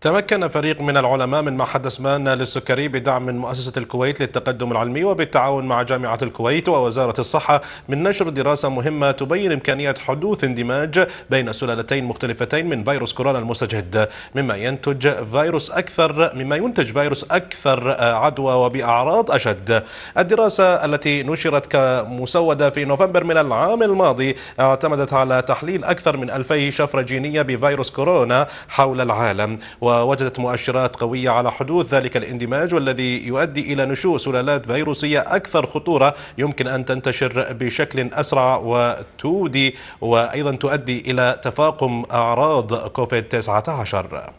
تمكن فريق من العلماء من معهد اسمان للسكري بدعم من مؤسسة الكويت للتقدم العلمي وبالتعاون مع جامعة الكويت ووزارة الصحة من نشر دراسة مهمة تبين إمكانية حدوث اندماج بين سلالتين مختلفتين من فيروس كورونا المستجد مما ينتج فيروس أكثر مما ينتج فيروس أكثر عدوى وبأعراض أشد الدراسة التي نشرت كمسودة في نوفمبر من العام الماضي اعتمدت على تحليل أكثر من 2000 شفرة جينية بفيروس كورونا حول العالم و ووجدت مؤشرات قوية على حدوث ذلك الاندماج والذي يؤدي إلى نشوء سلالات فيروسية أكثر خطورة يمكن أن تنتشر بشكل أسرع وتودي وأيضا تؤدي إلى تفاقم أعراض كوفيد 19